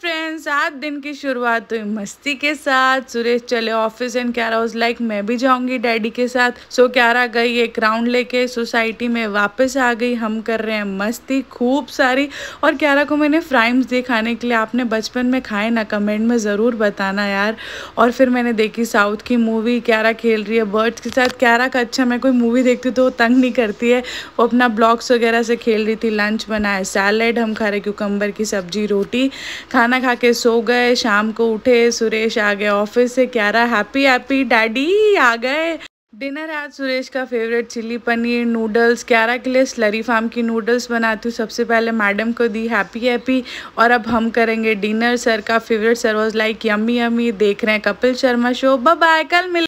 friends आज दिन की शुरुआत हुई मस्ती के साथ सुरेश चले ऑफिस एंड क्यारा उस लाइक मैं भी जाऊंगी डैडी के साथ सो so, क्यारा गई एक राउंड लेके सोसाइटी में वापस आ गई हम कर रहे हैं मस्ती खूब सारी और क्यारा को मैंने फ्राइम्स दिखाने के लिए आपने बचपन में खाए ना कमेंट में ज़रूर बताना यार और फिर मैंने देखी साउथ की मूवी क्यारा खेल रही है बर्ड्स के साथ क्यारा का अच्छा मैं कोई मूवी देखती तो वो तंग नहीं करती है वो अपना ब्लॉग्स वगैरह से खेल रही थी लंच बनाया सैलड हम खा रहे क्यूकम्बर की सब्जी रोटी खाना खा के सो गए शाम को उठे सुरेश आ गए ऑफिस से क्यारा हैप्पी हैप्पी डैडी आ गए डिनर आज सुरेश का favourite chilli paneer noodles Kiara के लिए स्लरी फार्म की नूडल्स बनाती हूँ सबसे पहले मैडम को दी हैप्पी हैप्पी और अब हम करेंगे डिनर सर का favourite sir was like yummy yummy देख रहे हैं कपिल शर्मा शो बाय कल मिल